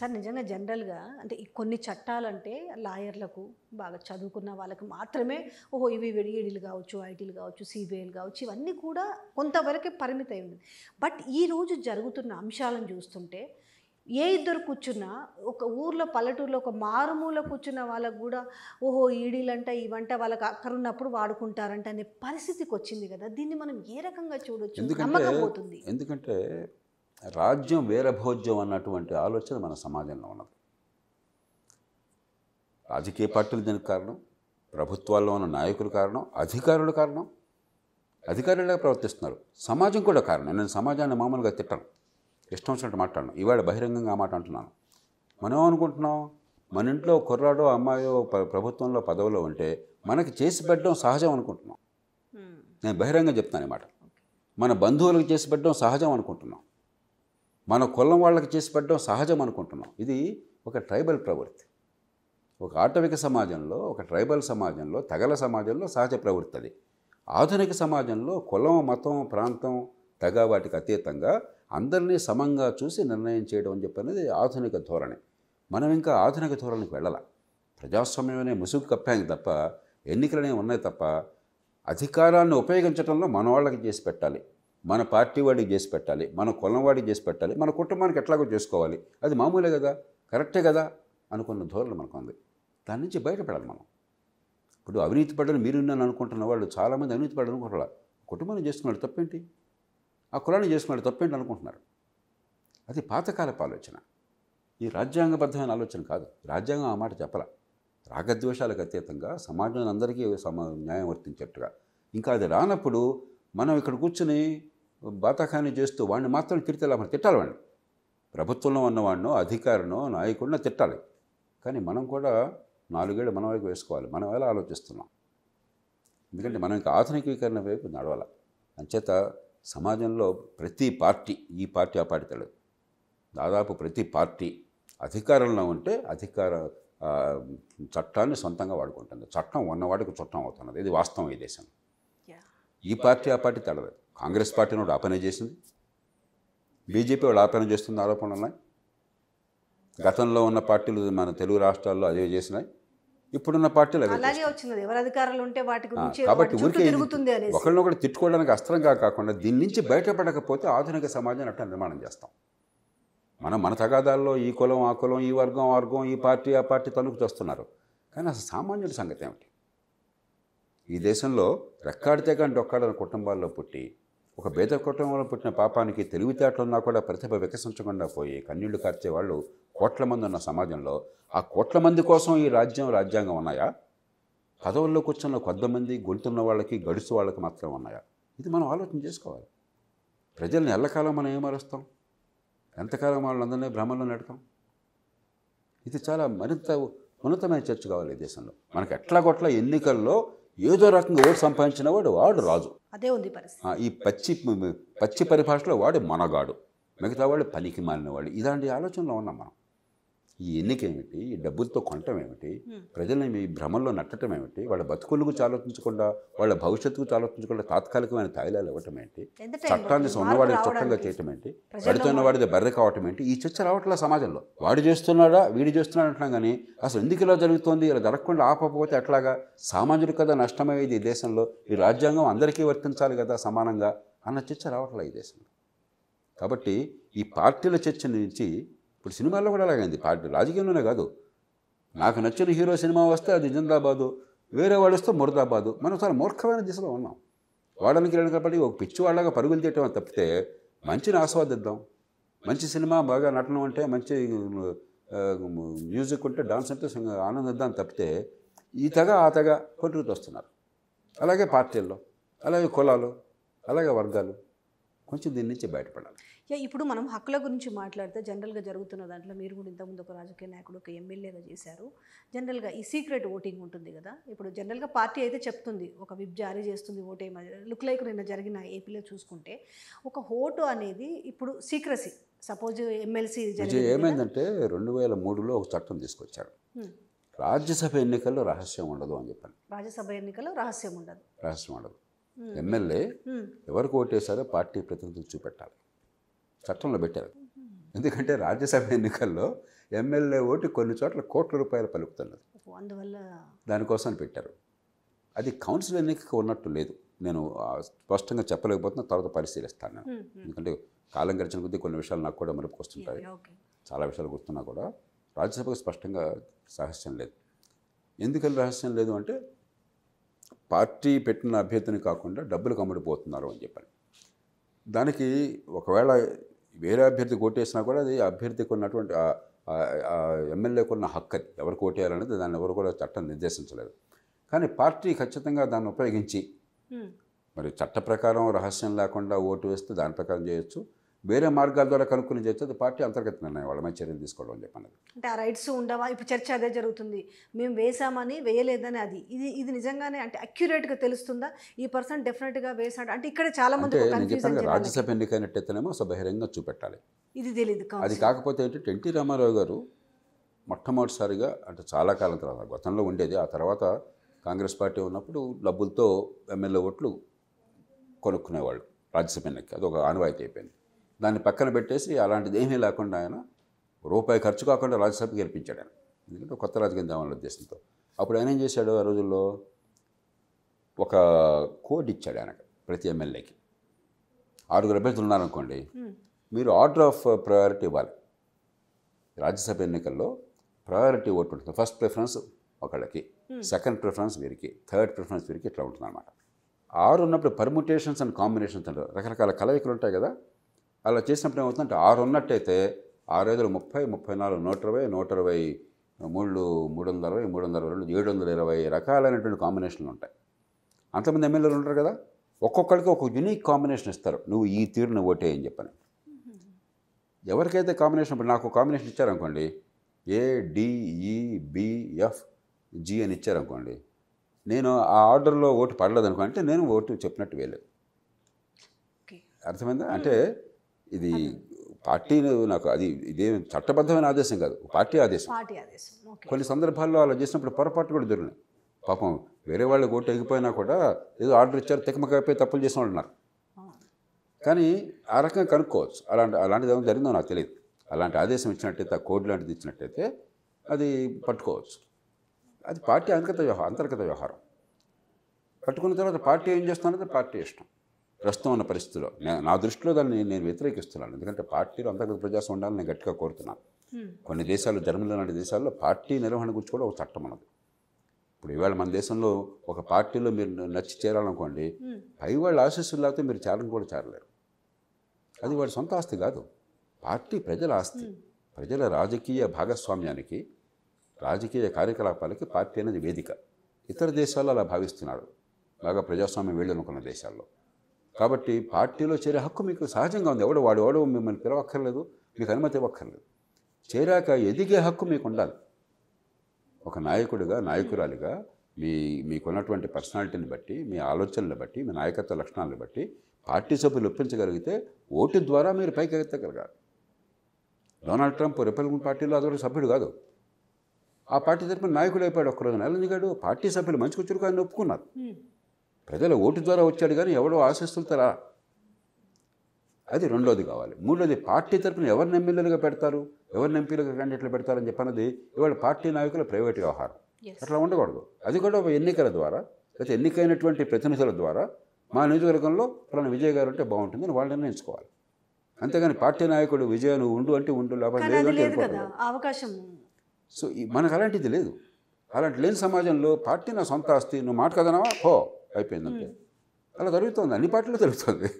sir నిజంగా జనరల్గా అంటే కొన్ని చట్టాలంటే లాయర్లకు బాగా చదువుకున్న వాళ్ళకి మాత్రమే ఓహో ఇవి వెడిఏడీలు కావచ్చు ఐటీలు కావచ్చు సిబిఐలు కావచ్చు ఇవన్నీ కూడా కొంతవరకే పరిమిత అయింది బట్ ఈరోజు జరుగుతున్న అంశాలను చూస్తుంటే ఏ ఇద్దరు కూర్చున్నా ఒక ఊర్లో పల్లెటూరులో ఒక మారుమూల కూర్చున్న వాళ్ళకు కూడా ఓహో ఈడీలంట ఇవంట వాళ్ళకి అక్కడ ఉన్నప్పుడు వాడుకుంటారంట అనే పరిస్థితికి వచ్చింది కదా దీన్ని మనం ఏ రకంగా చూడొచ్చు నమ్మకపోతుంది ఎందుకంటే రాజ్యం వీరభోజ్యం అన్నటువంటి ఆలోచన మన సమాజంలో ఉన్నది రాజకీయ పార్టీలు దీనికి కారణం ప్రభుత్వాల్లో ఉన్న నాయకులు కారణం అధికారులు కారణం అధికారులుగా ప్రవర్తిస్తున్నారు సమాజం కూడా కారణం నేను సమాజాన్ని మామూలుగా తిట్టను ఇష్టం వచ్చినట్టు మాట్లాడను ఇవాళ బహిరంగంగా మాట అంటున్నాను మనం ఏమనుకుంటున్నాం మన ఇంట్లో కుర్రాడో అమ్మాయో ప్రభుత్వంలో పదవిలో ఉంటే మనకి చేసి పెట్టడం సహజం అనుకుంటున్నాం నేను బహిరంగం చెప్తాను అనమాట మన బంధువులకు చేసి పెట్టడం సహజం అనుకుంటున్నాం మన కులం వాళ్ళకి చేసి పెట్టడం సహజం అనుకుంటున్నాం ఇది ఒక ట్రైబల్ ప్రవృత్తి ఒక ఆటవిక సమాజంలో ఒక ట్రైబల్ సమాజంలో తెగల సమాజంలో సహజ ప్రవృత్తి అది ఆధునిక సమాజంలో కులం మతం ప్రాంతం తెగ వాటికి అతీతంగా అందరినీ సమంగా చూసి నిర్ణయం చేయడం అని చెప్పనేది ఆధునిక ధోరణి మనం ఇంకా ఆధునిక ధోరణికి వెళ్ళాల ప్రజాస్వామ్యం ముసుగు కప్పాయి తప్ప ఎన్నికలనే ఉన్నాయి తప్ప అధికారాన్ని ఉపయోగించడంలో మన వాళ్ళకి చేసి పెట్టాలి మన పార్టీ వాడికి చేసి పెట్టాలి మన కులం వాడికి చేసి పెట్టాలి మన కుటుంబానికి ఎట్లాగో చేసుకోవాలి అది మామూలే కదా కరెక్టే కదా అనుకున్న ధోరణి మనకు ఉంది దాని నుంచి బయటపడాలి మనం ఇప్పుడు అవినీతి పడ్డని మీరు ఉన్నాను అనుకుంటున్న వాళ్ళు చాలామంది అవినీతి పడ్డని కుటుంబాన్ని చేసుకున్నాడు తప్పేంటి ఆ కులాన్ని చేసుకున్నాడు తప్పేంటి అనుకుంటున్నారు అది పాతకాలపు ఆలోచన ఈ రాజ్యాంగబద్ధమైన ఆలోచన కాదు రాజ్యాంగం ఆ మాట చెప్పాల రాగద్వేషాలకు అతీతంగా సమాజంలో అందరికీ సమ న్యాయం వర్తించేట్టుగా ఇంకా అది రానప్పుడు మనం ఇక్కడ కూర్చుని బాతాఖాని చేస్తూ వాడిని మాత్రం తిరితే మనం తిట్టాలి వాడిని ప్రభుత్వంలో ఉన్నవాడినో అధికారినో నాయకుడినో తిట్టాలి కానీ మనం కూడా నాలుగేళ్ళు మన వైపు వేసుకోవాలి మనం ఎలా ఆలోచిస్తున్నాం ఎందుకంటే మనం ఇంకా ఆధునికీకరణ వైపు నడవాలి అంచేత సమాజంలో ప్రతి పార్టీ ఈ పార్టీ ఆ పార్టీ తెలియదు దాదాపు ప్రతి పార్టీ అధికారంలో ఉంటే అధికార చట్టాన్ని సొంతంగా వాడుకుంటుంది చట్టం ఉన్నవాడికి చట్టం అవుతున్నది ఇది వాస్తవం ఈ దేశంలో ఈ పార్టీ ఆ పార్టీ తేడా కాంగ్రెస్ పార్టీని వాడు ఆపన చేసింది బీజేపీ వాడు ఆపన చేస్తున్న ఆరోపణలు ఉన్నాయి గతంలో ఉన్న పార్టీలు మన తెలుగు రాష్ట్రాల్లో అదే చేసినాయి ఇప్పుడున్న పార్టీలు అవి అధికారులు కాబట్టి ఊరికే ఒకరినొకరు తిట్టుకోవడానికి అస్త్రంగా కాకుండా దీని నుంచి బయటపడకపోతే ఆధునిక సమాజాన్ని అట్లా నిర్మాణం చేస్తాం మనం మన తగాదాల్లో ఈ కులం ఆ కులం ఈ వర్గం ఆ వర్గం ఈ పార్టీ ఆ పార్టీ తణుకు చేస్తున్నారు కానీ అసలు సామాన్యుడి సంగతి ఏమిటి ఈ దేశంలో రెక్కాడితే కానీ డొక్కాడని కుటుంబాల్లో పుట్టి ఒక బేద కుటుంబంలో పుట్టిన పాపానికి తెలివితేటలున్నా కూడా ప్రతిభ వికసించకుండా పోయి కన్నీళ్లు కార్చే వాళ్ళు కోట్ల మంది ఉన్న సమాజంలో ఆ కోట్ల మంది కోసం ఈ రాజ్యం రాజ్యాంగం ఉన్నాయా పదవుల్లో కూర్చున్న మంది గొంతున్న వాళ్ళకి గడుసు వాళ్ళకి మాత్రం ఉన్నాయా ఇది మనం ఆలోచన చేసుకోవాలి ప్రజల్ని ఎల్లకాలం మనం ఏమరుస్తాం ఎంతకాలం వాళ్ళందరినీ భ్రమంలో నడతాం ఇది చాలా మరింత ఉన్నతమైన చర్చ కావాలి ఈ దేశంలో మనకి ఎట్లా కొట్ల ఎన్నికల్లో ఏదో రకంగా ఓటు సంపాదించిన వాడు వాడు రాజు అదే ఉంది ఈ పచ్చి పచ్చి పరిభాషలో వాడు మనగాడు మిగతా వాళ్ళు పనికి మాలిన వాళ్ళు ఇలాంటి ఆలోచనలో ఉన్నాం మనం ఈ ఎన్నిక ఏమిటి ఈ డబ్బులతో కొనటం ఏమిటి ప్రజలను ఈ భ్రమంలో నట్టడం ఏమిటి వాళ్ళ బతుకులకు ఆలోచించకుండా వాళ్ళ భవిష్యత్తుకు ఆలోచించకుండా తాత్కాలికమైన తాయిలాలు ఇవ్వటం ఏంటి చట్టాన్ని ఉన్నవాడి చట్టంగా చేయటం ఏంటి పడుతున్న వాడిది బర్రె కావటం ఏంటి ఈ చర్చ రావట్ల సమాజంలో వాడు చేస్తున్నాడా వీడు చేస్తున్నాడు అంటున్నా కానీ అసలు ఎందుకు ఇలా జరుగుతోంది ఇలా జరగకుండా ఆపకపోతే ఎట్లాగా సామాజిక కదా నష్టమయ్యేది ఈ దేశంలో ఈ రాజ్యాంగం అందరికీ వర్తించాలి కదా సమానంగా అన్న చర్చ రావట్లే ఈ దేశంలో కాబట్టి ఈ పార్టీల చర్చ నుంచి ఇప్పుడు సినిమాల్లో కూడా అలాగైంది పార్టీ రాజకీయంలోనే కాదు నాకు నచ్చిన హీరో సినిమా వస్తే అది జిందాబాదు వేరే వాడు వస్తే మురదాబాదు మనం చాలా మూర్ఖమైన దిశలో ఉన్నాం వాళ్ళని వెళ్ళడం కాబట్టి ఒక పిచ్చి వాళ్ళగా పరుగులు తీయటం తప్పితే మంచిని ఆస్వాదిద్దాం మంచి సినిమా బాగా నటనం అంటే మంచి మ్యూజిక్ ఉంటే డాన్స్ అంటే ఆనందిద్దాం తప్పితే ఈ తెగ ఆ తెగ కొట్టుకుతూ వస్తున్నారు అలాగే పార్టీల్లో అలాగే కులాలు అలాగే వర్గాలు కొంచెం దీని నుంచి బయటపడాలి ఇప్పుడు మనం హక్కుల గురించి మాట్లాడితే జనరల్గా జరుగుతున్న దాంట్లో మీరు కూడా ఇంతకుముందు ఒక రాజకీయ నాయకుడు ఒక ఎమ్మెల్యేగా చేశారు జనరల్గా ఈ సీక్రెట్ ఓటింగ్ ఉంటుంది కదా ఇప్పుడు జనరల్గా పార్టీ అయితే చెప్తుంది ఒక విప్ జారీ చేస్తుంది ఓటే లుక్ లైక్ నిన్న జరిగిన ఏపీలో చూసుకుంటే ఒక ఓటు అనేది ఇప్పుడు సీక్రసీ సపోజ్ ఎమ్మెల్సీ ఏమైందంటే రెండు వేల మూడులో ఒక చట్టం తీసుకొచ్చారు రాజ్యసభ ఎన్నికల్లో రహస్యం ఉండదు అని చెప్పాను రాజ్యసభ ఎన్నికల్లో రహస్యం ఉండదు రహస్యం ఉండదు ఎమ్మెల్యే ఎవరికి ఓటేసారో పార్టీ ప్రతినిధులు చూపెట్టాలి చట్టంలో పెట్టారు ఎందుకంటే రాజ్యసభ ఎన్నికల్లో ఎమ్మెల్యే ఓటు కొన్ని చోట్ల కోట్ల రూపాయలు పలుకుతున్నది అందువల్ల దానికోసం పెట్టారు అది కౌన్సిల్ ఎన్నికకు ఉన్నట్టు లేదు నేను స్పష్టంగా చెప్పలేకపోతున్నా తర్వాత పరిశీలిస్తాను నేను ఎందుకంటే కాలం గడిచిన కొద్దీ కొన్ని విషయాలు నాకు కూడా వస్తుంటాయి చాలా విషయాలు గుర్తున్నా కూడా రాజ్యసభకు స్పష్టంగా రహస్యం లేదు ఎందుకని రహస్యం లేదు అంటే పార్టీ పెట్టిన అభ్యర్థిని కాకుండా డబ్బులు కమ్ముడిపోతున్నారు అని చెప్పాను దానికి ఒకవేళ వేరే అభ్యర్థి కొట్టేసినా కూడా అది అభ్యర్థికి ఉన్నటువంటి ఎమ్మెల్యేకు ఉన్న హక్కు అది ఎవరు కొట్టేయాలనేది దాన్ని ఎవరు కూడా చట్టం నిర్దేశించలేదు కానీ పార్టీ ఖచ్చితంగా దాన్ని ఉపయోగించి మరి చట్ట ప్రకారం రహస్యం లేకుండా ఓటు వేస్తే దాని ప్రకారం చేయొచ్చు వేరే మార్గాల ద్వారా కనుక్కుని చేస్తే పార్టీ అంతర్గత నిర్ణయం వాళ్ళ మీద చర్యలు తీసుకోవడం అని చెప్పన్నది అంటే ఆ రైట్స్ ఉండవా ఇప్పుడు చర్చ అదే జరుగుతుంది మేము వేసామని వేయలేదని అది ఇది ఇది నిజంగానే అంటే అక్యురేట్గా తెలుస్తుందా ఈ పర్సన్ డెఫినెట్గా వేసాడు అంటే ఇక్కడ చాలా మంది నేను చెప్పాను రాజ్యసభ ఎన్నికైనట్టయితేనేమో అసలు బహిరంగంగా చూపెట్టాలి ఇది తెలియదు అది కాకపోతే ఏంటంటే ఎన్టీ రామారావు గారు మొట్టమొదటిసారిగా అంటే చాలా కాలం తర్వాత గతంలో ఉండేది ఆ తర్వాత కాంగ్రెస్ పార్టీ ఉన్నప్పుడు డబ్బులతో ఎమ్మెల్యే ఓట్లు కొనుక్కునేవాళ్ళు రాజ్యసభ ఎన్నిక అది ఒక ఆనవాయితీ అయిపోయింది దాన్ని పక్కన పెట్టేసి అలాంటిది ఏమీ లేకుండా ఆయన రూపాయి ఖర్చు కాకుండా రాజ్యసభకి గెలిపించాడు ఆయన ఎందుకంటే కొత్త రాజకీయం దేవాలని ఉద్దేశంతో అప్పుడు ఆయన ఏం చేశాడు ఆ రోజుల్లో ఒక కోడ్ ఇచ్చాడు ఆయనకు ప్రతి ఎమ్మెల్యేకి ఆరుగురు అభ్యర్థులు ఉన్నారనుకోండి మీరు ఆర్డర్ ఆఫ్ ప్రయారిటీ ఇవ్వాలి రాజ్యసభ ఎన్నికల్లో ప్రయారిటీ ఓటు ఉంటుంది ఫస్ట్ ప్రిఫరెన్స్ ఒకళ్ళకి సెకండ్ ప్రిఫరెన్స్ వీరికి థర్డ్ ప్రిఫరెన్స్ వీరికి ఇట్లా ఉంటుంది అనమాట ఆరు ఉన్నప్పుడు పర్ముటేషన్స్ అండ్ కాంబినేషన్స్ అంటారు రకరకాల కలయికలు ఉంటాయి కదా అలా చేసినప్పుడు ఏమవుతుందంటే ఆరు ఉన్నట్టయితే ఆరు ఐదులు ముప్పై ముప్పై నాలుగు నూట ఇరవై నూట ఇరవై మూడు మూడు వందల అరవై మూడు వందల రెండు ఏడు వందల ఇరవై రకాలైనటువంటి కాంబినేషన్లు ఉంటాయి అంతమంది ఎమ్మెల్యేలు ఉంటారు కదా ఒక్కొక్కరికి ఒక యునిక్ కాంబినేషన్ ఇస్తారు నువ్వు ఈ తీరుని ఓటే అని చెప్పని ఎవరికైతే కాంబినేషన్ ఇప్పుడు నాకు కాంబినేషన్ ఇచ్చారనుకోండి ఏ డిఈబిఎఫ్ జి అని ఇచ్చారనుకోండి నేను ఆ ఆర్డర్లో ఓటు పడలేదు అనుకోండి అంటే నేను ఓటు చెప్పినట్టు వేయలేదు అర్థమైందా అంటే ఇది పార్టీ నాకు అది ఇదేం చట్టబద్ధమైన ఆదేశం కాదు పార్టీ ఆదేశం కొన్ని సందర్భాల్లో అలా చేసినప్పుడు పొరపాటు కూడా జరిగినాయి పాపం వేరే వాళ్ళు ఓటు ఎగిపోయినా కూడా ఏదో ఆర్డర్ ఇచ్చారు తికమకైపోయి తప్పులు చేసిన వాళ్ళు ఉన్నారు కానీ ఆ రకంగా కనుక్కోవచ్చు అలాంటి అలాంటిది ఏమైనా జరిగిందో నాకు తెలియదు అలాంటి ఆదేశం ఇచ్చినట్టయితే ఆ కోడ్ లాంటిది ఇచ్చినట్టయితే అది పట్టుకోవచ్చు అది పార్టీ అంతర్గత వ్యవహారం అంతర్గత వ్యవహారం పట్టుకున్న తర్వాత పార్టీ ఏం చేస్తానంటే పార్టీ ఇష్టం ప్రస్తుతం ఉన్న పరిస్థితిలో నా దృష్టిలో దాన్ని నేను వ్యతిరేకిస్తున్నాను ఎందుకంటే పార్టీలో అంతర్గత ప్రజాస్వామ్యం ఉండాలని నేను గట్టిగా కోరుతున్నాను కొన్ని దేశాలు జర్మనీ లాంటి దేశాల్లో పార్టీ నిర్వహణ గురించి కూడా ఒక చట్టం ఉన్నది ఇప్పుడు ఇవాళ మన దేశంలో ఒక పార్టీలో మీరు నచ్చి చేరాలనుకోండి పై వాళ్ళ ఆశీస్సులు లేకపోతే మీరు చేరడం కూడా చేరలేరు అది వాడి సొంత ఆస్తి కాదు పార్టీ ప్రజల ఆస్తి ప్రజల రాజకీయ భాగస్వామ్యానికి రాజకీయ కార్యకలాపాలకి పార్టీ అనేది వేదిక ఇతర దేశాల్లో అలా భావిస్తున్నారు బాగా ప్రజాస్వామ్యం వెళ్ళనుకున్న దేశాల్లో కాబట్టి పార్టీలో చేరే హక్కు మీకు సహజంగా ఉంది ఎవడు వాడు ఎవడు మిమ్మల్ని పిలవక్కర్లేదు మీకు అనుమతి ఇవ్వక్కర్లేదు చేరాక ఎదిగే హక్కు మీకు ఉండాలి ఒక నాయకుడిగా నాయకురాలిగా మీ మీకున్నటువంటి పర్సనాలిటీని బట్టి మీ ఆలోచనలు బట్టి మీ నాయకత్వ లక్షణాలను బట్టి పార్టీ సభ్యులు ఒప్పించగలిగితే ఓటు ద్వారా మీరు పైకి ఎత్తగలగాలి డొనాల్డ్ ట్రంప్ రిపబ్లికన్ పార్టీలో అదొక సభ్యుడు కాదు ఆ పార్టీ తరపున నాయకుడు అయిపోయాడు ఒక్కరోజు నెల దిగాడు పార్టీ సభ్యులు మంచి కూర్చురు కానీ ఒప్పుకున్నారు ప్రజలు ఓటు ద్వారా వచ్చాడు కానీ ఎవడో ఆశిస్తుంటారా అది రెండోది కావాలి మూడోది పార్టీ తరఫున ఎవరిని ఎమ్మెల్యేలుగా పెడతారు ఎవరిని ఎంపీలుగా క్యాండిడేట్లు పెడతారని చెప్పన్నది ఇవాళ పార్టీ నాయకుల ప్రైవేట్ వ్యవహారం అట్లా ఉండకూడదు అది కూడా ఒక ఎన్నికల ద్వారా లేకపోతే ఎన్నికైనటువంటి ప్రతినిధుల ద్వారా మా నియోజకవర్గంలో ఫలానా విజయ్ గారు అంటే బాగుంటుందని వాళ్ళు నిర్ణయించుకోవాలి అంతేగాని పార్టీ నాయకుడు విజయ నువ్వు ఉండు అంటే ఉండు లేకపోతే అవకాశం సో మనకు అలాంటిది లేదు అలాంటి లేని సమాజంలో పార్టీ నా సొంత ఆస్తి నువ్వు మాట కదనావా అయిపోయిందంటే అలా జరుగుతుంది అన్ని పార్టీలో జరుగుతుంది